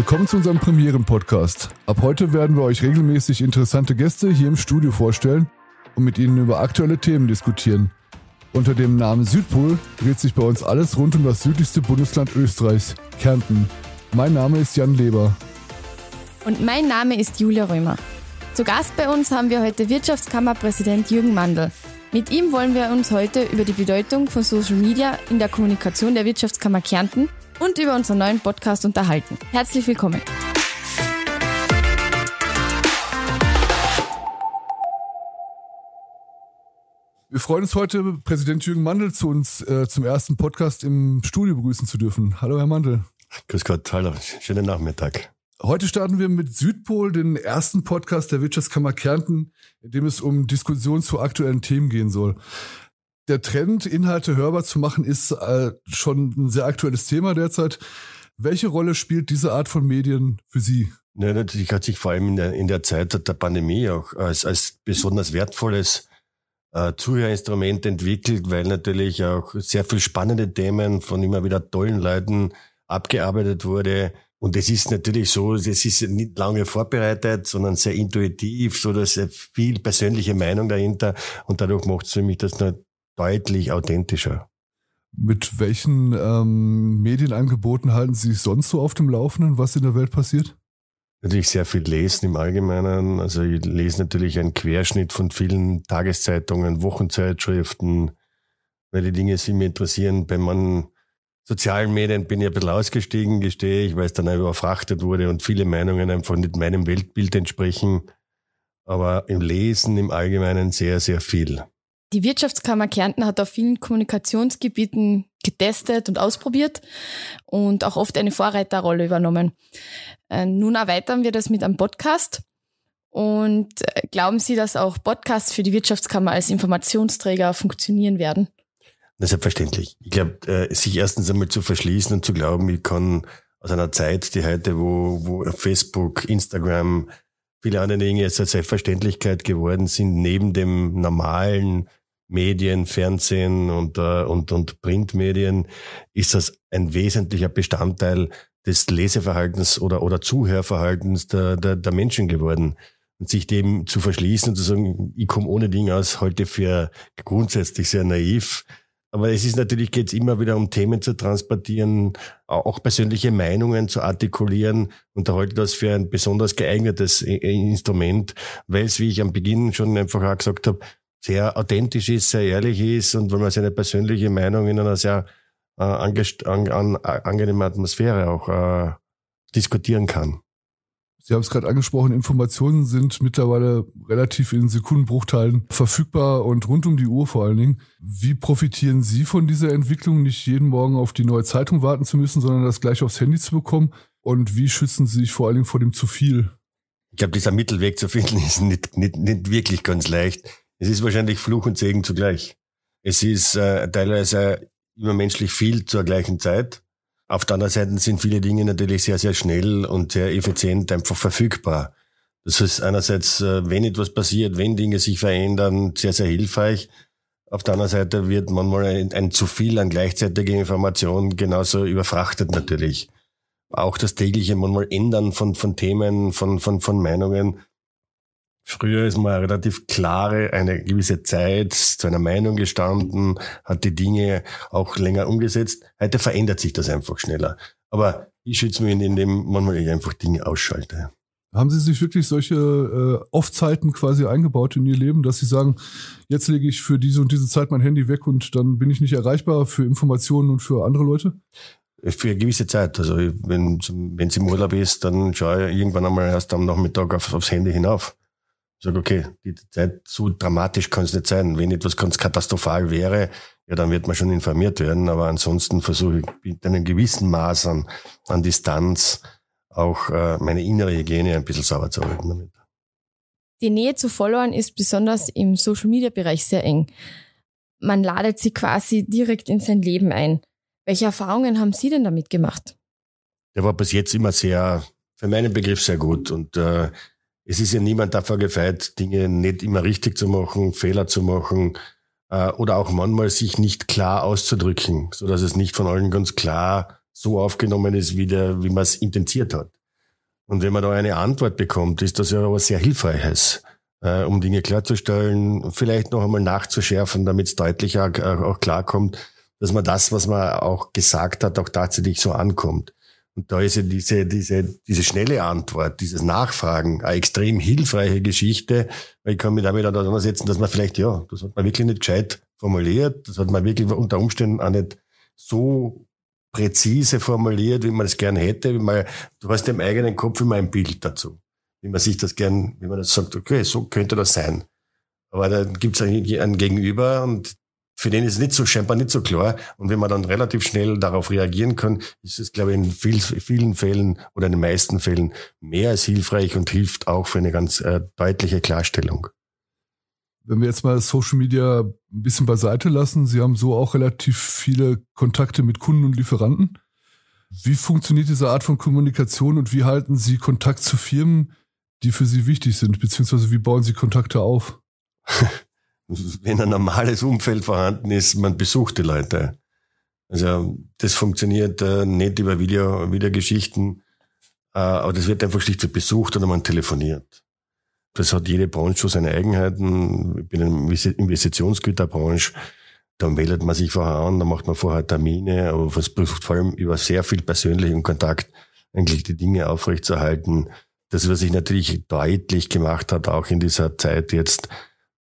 Willkommen zu unserem Premieren-Podcast. Ab heute werden wir euch regelmäßig interessante Gäste hier im Studio vorstellen und mit ihnen über aktuelle Themen diskutieren. Unter dem Namen Südpol dreht sich bei uns alles rund um das südlichste Bundesland Österreichs, Kärnten. Mein Name ist Jan Leber. Und mein Name ist Julia Römer. Zu Gast bei uns haben wir heute Wirtschaftskammerpräsident Jürgen Mandl. Mit ihm wollen wir uns heute über die Bedeutung von Social Media in der Kommunikation der Wirtschaftskammer Kärnten und über unseren neuen Podcast unterhalten. Herzlich willkommen. Wir freuen uns heute, Präsident Jürgen Mandel zu uns äh, zum ersten Podcast im Studio begrüßen zu dürfen. Hallo, Herr Mandel. Grüß Gott, hallo, schönen Nachmittag. Heute starten wir mit Südpol, den ersten Podcast der Wirtschaftskammer Kärnten, in dem es um Diskussionen zu aktuellen Themen gehen soll der Trend, Inhalte hörbar zu machen, ist äh, schon ein sehr aktuelles Thema derzeit. Welche Rolle spielt diese Art von Medien für Sie? Ja, natürlich hat sich vor allem in der, in der Zeit der Pandemie auch als, als besonders wertvolles äh, Zuhörinstrument entwickelt, weil natürlich auch sehr viel spannende Themen von immer wieder tollen Leuten abgearbeitet wurde. Und es ist natürlich so, es ist nicht lange vorbereitet, sondern sehr intuitiv, so dass viel persönliche Meinung dahinter. Und dadurch macht es für mich das deutlich authentischer. Mit welchen ähm, Medienangeboten halten Sie sich sonst so auf dem Laufenden, was in der Welt passiert? Natürlich sehr viel lesen im Allgemeinen. Also ich lese natürlich einen Querschnitt von vielen Tageszeitungen, Wochenzeitschriften, weil die Dinge die mich interessieren. Bei meinen sozialen Medien bin ich ein bisschen ausgestiegen, gestehe ich, weil es dann überfrachtet wurde und viele Meinungen einfach nicht meinem Weltbild entsprechen. Aber im Lesen im Allgemeinen sehr, sehr viel. Die Wirtschaftskammer Kärnten hat auf vielen Kommunikationsgebieten getestet und ausprobiert und auch oft eine Vorreiterrolle übernommen. Äh, nun erweitern wir das mit einem Podcast. Und äh, glauben Sie, dass auch Podcasts für die Wirtschaftskammer als Informationsträger funktionieren werden? Na, selbstverständlich. Ich glaube, äh, sich erstens einmal zu verschließen und zu glauben, ich kann aus einer Zeit, die heute, wo, wo Facebook, Instagram, viele andere Dinge jetzt als Selbstverständlichkeit geworden sind, neben dem normalen Medien, Fernsehen und, äh, und, und Printmedien ist das ein wesentlicher Bestandteil des Leseverhaltens oder, oder Zuhörverhaltens der, der, der Menschen geworden. Und sich dem zu verschließen und zu sagen, ich komme ohne Ding aus, heute für grundsätzlich sehr naiv. Aber es ist natürlich, geht es immer wieder um Themen zu transportieren, auch persönliche Meinungen zu artikulieren. Und da halte ich das für ein besonders geeignetes äh, Instrument, weil es, wie ich am Beginn schon einfach auch gesagt habe, sehr authentisch ist, sehr ehrlich ist und weil man seine persönliche Meinung in einer sehr äh, an, an, äh, angenehmen Atmosphäre auch äh, diskutieren kann. Sie haben es gerade angesprochen, Informationen sind mittlerweile relativ in Sekundenbruchteilen verfügbar und rund um die Uhr vor allen Dingen. Wie profitieren Sie von dieser Entwicklung, nicht jeden Morgen auf die neue Zeitung warten zu müssen, sondern das gleich aufs Handy zu bekommen? Und wie schützen Sie sich vor allen Dingen vor dem zu viel? Ich glaube, dieser Mittelweg zu finden ist nicht, nicht, nicht wirklich ganz leicht. Es ist wahrscheinlich Fluch und Segen zugleich. Es ist äh, teilweise menschlich viel zur gleichen Zeit. Auf der anderen Seite sind viele Dinge natürlich sehr, sehr schnell und sehr effizient einfach verfügbar. Das ist einerseits, äh, wenn etwas passiert, wenn Dinge sich verändern, sehr, sehr hilfreich. Auf der anderen Seite wird manchmal ein, ein zu viel an gleichzeitiger Information genauso überfrachtet natürlich. Auch das tägliche manchmal Ändern von, von Themen, von, von, von Meinungen Früher ist man relativ klare, eine gewisse Zeit zu einer Meinung gestanden, hat die Dinge auch länger umgesetzt. Heute verändert sich das einfach schneller. Aber ich schütze mich, indem manchmal ich einfach Dinge ausschalte. Haben Sie sich wirklich solche äh, Off-Zeiten quasi eingebaut in Ihr Leben, dass Sie sagen, jetzt lege ich für diese und diese Zeit mein Handy weg und dann bin ich nicht erreichbar für Informationen und für andere Leute? Für eine gewisse Zeit. Also wenn es im Urlaub ist, dann schaue ich irgendwann einmal erst am Nachmittag auf, aufs Handy hinauf. Ich sage, okay, die Zeit zu dramatisch kann es nicht sein. Wenn etwas ganz katastrophal wäre, ja, dann wird man schon informiert werden. Aber ansonsten versuche ich mit einem gewissen Maß an, an Distanz auch äh, meine innere Hygiene ein bisschen sauber zu halten damit. Die Nähe zu Followern ist besonders im Social Media Bereich sehr eng. Man ladet sie quasi direkt in sein Leben ein. Welche Erfahrungen haben Sie denn damit gemacht? Der war bis jetzt immer sehr, für meinen Begriff sehr gut und äh, es ist ja niemand davor gefeit, Dinge nicht immer richtig zu machen, Fehler zu machen äh, oder auch manchmal sich nicht klar auszudrücken, so dass es nicht von allen ganz klar so aufgenommen ist, wie, der, wie man es intendiert hat. Und wenn man da eine Antwort bekommt, ist das ja aber sehr Hilfreiches, äh, um Dinge klarzustellen, vielleicht noch einmal nachzuschärfen, damit es deutlicher auch, auch klarkommt, dass man das, was man auch gesagt hat, auch tatsächlich so ankommt. Und da ist ja diese, diese, diese schnelle Antwort, dieses Nachfragen eine extrem hilfreiche Geschichte, weil ich kann mich damit auseinandersetzen, dass man vielleicht, ja, das hat man wirklich nicht gescheit formuliert, das hat man wirklich unter Umständen auch nicht so präzise formuliert, wie man es gern hätte, wie man, du hast im eigenen Kopf immer ein Bild dazu, wie man sich das gern, wie man das sagt, okay, so könnte das sein. Aber dann gibt es ein, Gegenüber und für den ist nicht so scheinbar nicht so klar. Und wenn man dann relativ schnell darauf reagieren kann, ist es, glaube ich, in viel, vielen Fällen oder in den meisten Fällen mehr als hilfreich und hilft auch für eine ganz äh, deutliche Klarstellung. Wenn wir jetzt mal Social Media ein bisschen beiseite lassen, Sie haben so auch relativ viele Kontakte mit Kunden und Lieferanten. Wie funktioniert diese Art von Kommunikation und wie halten Sie Kontakt zu Firmen, die für Sie wichtig sind, beziehungsweise wie bauen Sie Kontakte auf? wenn ein normales Umfeld vorhanden ist, man besucht die Leute. Also das funktioniert äh, nicht über Video, Videogeschichten, äh, aber das wird einfach schlicht besucht oder man telefoniert. Das hat jede Branche schon seine Eigenheiten. Ich bin in der Investitionsgüterbranche, da meldet man sich vorher an, da macht man vorher Termine, aber was versucht vor allem über sehr viel persönlichen Kontakt eigentlich die Dinge aufrechtzuerhalten. Das, was sich natürlich deutlich gemacht hat, auch in dieser Zeit jetzt,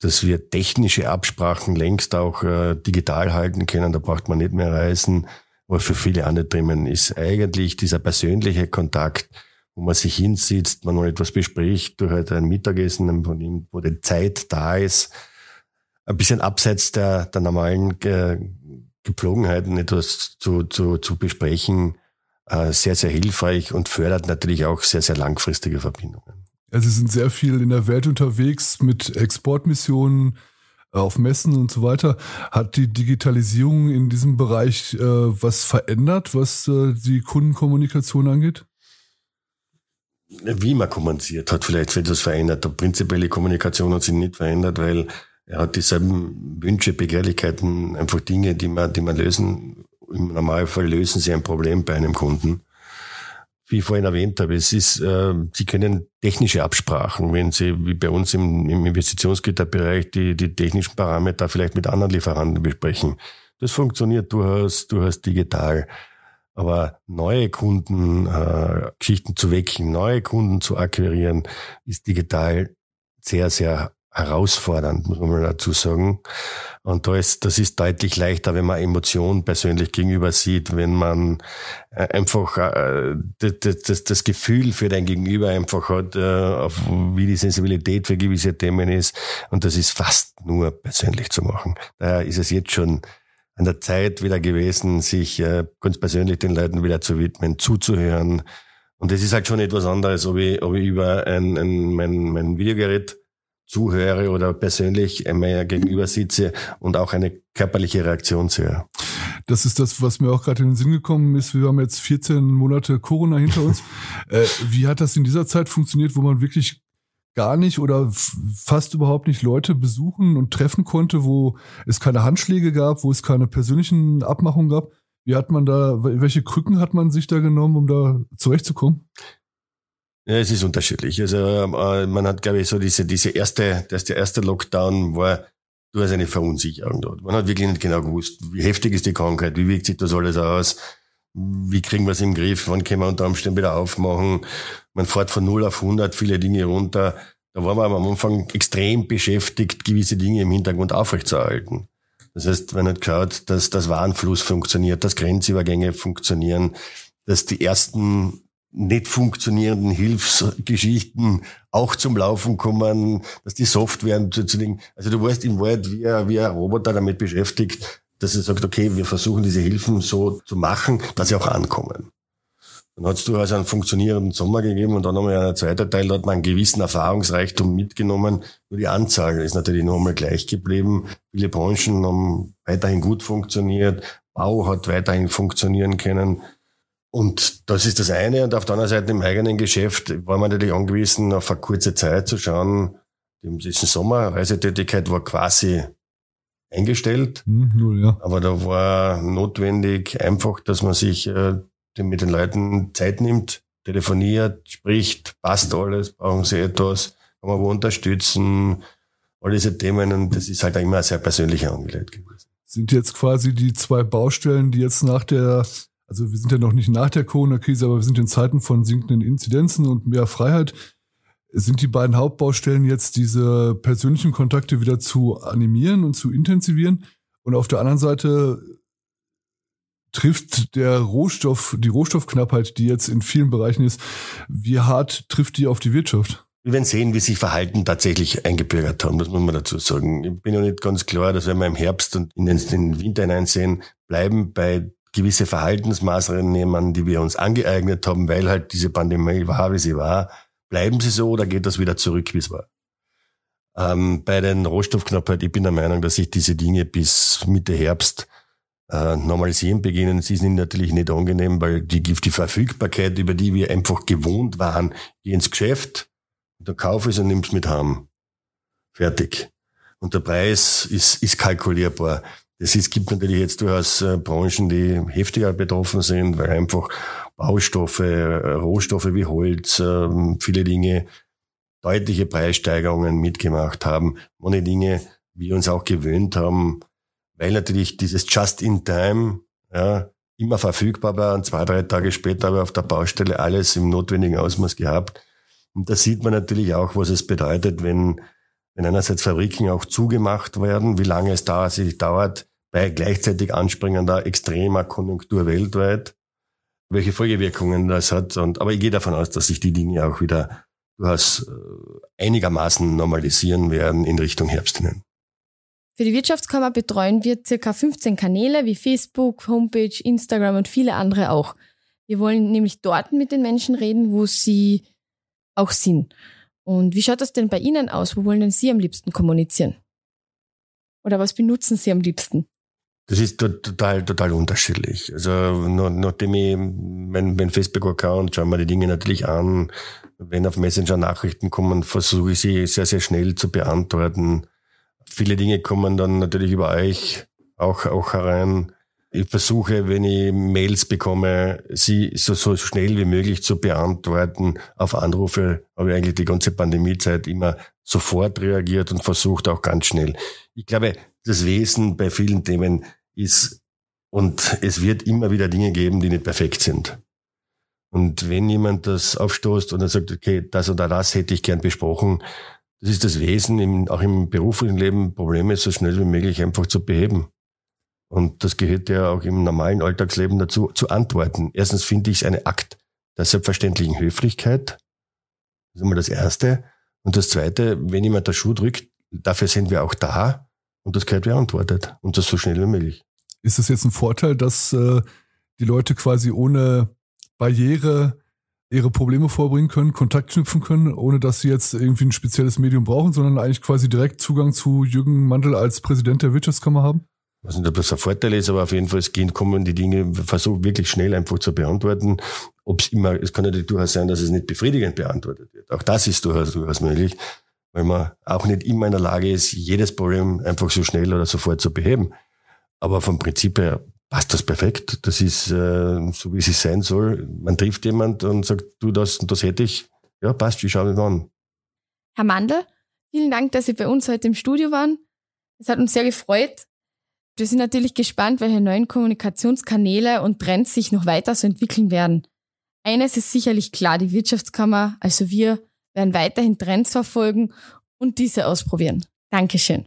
dass wir technische Absprachen längst auch äh, digital halten können. Da braucht man nicht mehr reisen. Aber für viele andere Themen ist eigentlich dieser persönliche Kontakt, wo man sich hinsitzt, man mal etwas bespricht, durch halt ein Mittagessen, wo die Zeit da ist, ein bisschen abseits der, der normalen äh, Gepflogenheiten etwas zu, zu, zu besprechen, äh, sehr, sehr hilfreich und fördert natürlich auch sehr, sehr langfristige Verbindungen. Ja, also, sie sind sehr viel in der Welt unterwegs mit Exportmissionen äh, auf Messen und so weiter. Hat die Digitalisierung in diesem Bereich äh, was verändert, was äh, die Kundenkommunikation angeht? Wie man kommuniziert hat vielleicht etwas verändert. Die prinzipielle Kommunikation hat sich nicht verändert, weil er hat dieselben Wünsche, Begehrlichkeiten, einfach Dinge, die man, die man lösen. Im Normalfall lösen sie ein Problem bei einem Kunden wie ich vorhin erwähnt habe, es ist, äh, Sie können technische Absprachen, wenn Sie wie bei uns im, im Investitionskreditbereich die, die technischen Parameter vielleicht mit anderen Lieferanten besprechen. Das funktioniert durchaus, durchaus digital. Aber neue Kunden, äh, Geschichten zu wecken, neue Kunden zu akquirieren, ist digital sehr, sehr herausfordernd, muss man dazu sagen. Und da ist, das ist deutlich leichter, wenn man Emotionen persönlich gegenüber sieht, wenn man äh, einfach äh, das, das, das Gefühl für dein Gegenüber einfach hat, äh, auf, wie die Sensibilität für gewisse Themen ist. Und das ist fast nur persönlich zu machen. Daher ist es jetzt schon an der Zeit wieder gewesen, sich ganz persönlich den Leuten wieder zu widmen, zuzuhören. Und das ist halt schon etwas anderes, ob ich, ob ich über ein, ein, mein, mein Videogerät zuhöre oder persönlich äh, mehr gegenüber sitze und auch eine körperliche Reaktion sehe. Das ist das, was mir auch gerade in den Sinn gekommen ist. Wir haben jetzt 14 Monate Corona hinter uns. äh, wie hat das in dieser Zeit funktioniert, wo man wirklich gar nicht oder fast überhaupt nicht Leute besuchen und treffen konnte, wo es keine Handschläge gab, wo es keine persönlichen Abmachungen gab? Wie hat man da, welche Krücken hat man sich da genommen, um da zurechtzukommen? Ja, es ist unterschiedlich. Also ähm, äh, man hat, glaube ich, so diese, diese erste, dass der erste Lockdown war durchaus eine Verunsicherung dort. Man hat wirklich nicht genau gewusst, wie heftig ist die Krankheit, wie wirkt sich das alles aus, wie kriegen wir es im Griff, wann können wir unter Umständen wieder aufmachen. Man fährt von 0 auf 100 viele Dinge runter. Da war man am Anfang extrem beschäftigt, gewisse Dinge im Hintergrund aufrechtzuerhalten. Das heißt, man hat geschaut, dass das Warenfluss funktioniert, dass Grenzübergänge funktionieren, dass die ersten nicht funktionierenden Hilfsgeschichten auch zum Laufen kommen, dass die Software zu den, also du weißt im Wald, wie, ein, wie ein Roboter damit beschäftigt, dass er sagt, okay, wir versuchen diese Hilfen so zu machen, dass sie auch ankommen. Dann hat es durchaus einen funktionierenden Sommer gegeben und dann haben nochmal einen zweiten Teil, da hat man einen gewissen Erfahrungsreichtum mitgenommen. Nur die Anzahl ist natürlich noch einmal gleich geblieben. Viele Branchen haben weiterhin gut funktioniert. Bau hat weiterhin funktionieren können. Und das ist das eine. Und auf der anderen Seite im eigenen Geschäft war man natürlich angewiesen, auf eine kurze Zeit zu schauen. Im Sommer, Reisetätigkeit war quasi eingestellt. Hm, null, ja. Aber da war notwendig einfach, dass man sich äh, mit den Leuten Zeit nimmt, telefoniert, spricht, passt alles, brauchen sie etwas, kann man wo unterstützen, all diese Themen. Und das ist halt immer eine sehr persönliche Angelegenheit gewesen. Sind jetzt quasi die zwei Baustellen, die jetzt nach der also wir sind ja noch nicht nach der Corona-Krise, aber wir sind in Zeiten von sinkenden Inzidenzen und mehr Freiheit. Sind die beiden Hauptbaustellen jetzt diese persönlichen Kontakte wieder zu animieren und zu intensivieren? Und auf der anderen Seite trifft der Rohstoff, die Rohstoffknappheit, die jetzt in vielen Bereichen ist, wie hart trifft die auf die Wirtschaft? Wir werden sehen, wie sich Verhalten tatsächlich eingebürgert haben, das muss man dazu sagen. Ich bin noch nicht ganz klar, dass wenn wir im Herbst und in den, Winter hineinsehen, bleiben bei gewisse Verhaltensmaßnahmen nehmen, die wir uns angeeignet haben, weil halt diese Pandemie war, wie sie war. Bleiben sie so oder geht das wieder zurück, wie es war? Ähm, bei den Rohstoffknappheit, ich bin der Meinung, dass sich diese Dinge bis Mitte Herbst äh, normalisieren beginnen. Sie sind natürlich nicht angenehm, weil die, die Verfügbarkeit, über die wir einfach gewohnt waren, geh ins Geschäft, da kauf es und nimm's mit heim. Fertig. Und der Preis ist, ist kalkulierbar. Das ist, gibt natürlich jetzt durchaus äh, Branchen, die heftiger betroffen sind, weil einfach Baustoffe, äh, Rohstoffe wie Holz, ähm, viele Dinge deutliche Preissteigerungen mitgemacht haben. Ohne Dinge, wie wir uns auch gewöhnt haben, weil natürlich dieses Just in Time ja, immer verfügbar war und zwei, drei Tage später aber auf der Baustelle alles im notwendigen Ausmaß gehabt. Und da sieht man natürlich auch, was es bedeutet, wenn wenn einerseits Fabriken auch zugemacht werden, wie lange es da sich dauert, bei gleichzeitig anspringender extremer Konjunktur weltweit, welche Folgewirkungen das hat. Und, aber ich gehe davon aus, dass sich die Dinge auch wieder durchaus äh, einigermaßen normalisieren werden in Richtung Herbst hinein. Für die Wirtschaftskammer betreuen wir ca. 15 Kanäle wie Facebook, Homepage, Instagram und viele andere auch. Wir wollen nämlich dort mit den Menschen reden, wo sie auch sind. Und wie schaut das denn bei Ihnen aus? Wo wollen denn Sie am liebsten kommunizieren? Oder was benutzen Sie am liebsten? Das ist total, total unterschiedlich. Also nachdem ich mein, mein Facebook-Account, schaue mir die Dinge natürlich an. Wenn auf Messenger Nachrichten kommen, versuche ich sie sehr, sehr schnell zu beantworten. Viele Dinge kommen dann natürlich über euch auch, auch herein ich versuche, wenn ich Mails bekomme, sie so, so schnell wie möglich zu beantworten. Auf Anrufe habe ich eigentlich die ganze Pandemiezeit immer sofort reagiert und versucht auch ganz schnell. Ich glaube, das Wesen bei vielen Themen ist und es wird immer wieder Dinge geben, die nicht perfekt sind. Und wenn jemand das aufstoßt und er sagt, okay, das oder das hätte ich gern besprochen, das ist das Wesen, auch im beruflichen Leben Probleme so schnell wie möglich einfach zu beheben. Und das gehört ja auch im normalen Alltagsleben dazu, zu antworten. Erstens finde ich es ein Akt der selbstverständlichen Höflichkeit. Das ist immer das Erste. Und das Zweite, wenn jemand der Schuh drückt, dafür sind wir auch da. Und das gehört beantwortet. Und das so schnell wie möglich. Ist das jetzt ein Vorteil, dass äh, die Leute quasi ohne Barriere ihre Probleme vorbringen können, Kontakt knüpfen können, ohne dass sie jetzt irgendwie ein spezielles Medium brauchen, sondern eigentlich quasi direkt Zugang zu Jürgen Mandel als Präsident der Wirtschaftskammer haben? ich nicht, ob das ein Vorteil ist, aber auf jeden Fall, es gehen, kommen die Dinge, versuche wirklich schnell einfach zu beantworten. Ob es immer, es kann natürlich durchaus sein, dass es nicht befriedigend beantwortet wird. Auch das ist durchaus, durchaus möglich, weil man auch nicht immer in der Lage ist, jedes Problem einfach so schnell oder sofort zu beheben. Aber vom Prinzip her passt das perfekt. Das ist äh, so, wie es sein soll. Man trifft jemand und sagt, du, das und das hätte ich. Ja, passt, wir schauen es an. Herr Mandl, vielen Dank, dass Sie bei uns heute im Studio waren. Es hat uns sehr gefreut wir sind natürlich gespannt, welche neuen Kommunikationskanäle und Trends sich noch weiter so entwickeln werden. Eines ist sicherlich klar, die Wirtschaftskammer, also wir, werden weiterhin Trends verfolgen und diese ausprobieren. Dankeschön.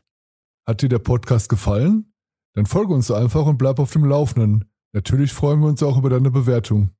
Hat dir der Podcast gefallen? Dann folge uns einfach und bleib auf dem Laufenden. Natürlich freuen wir uns auch über deine Bewertung.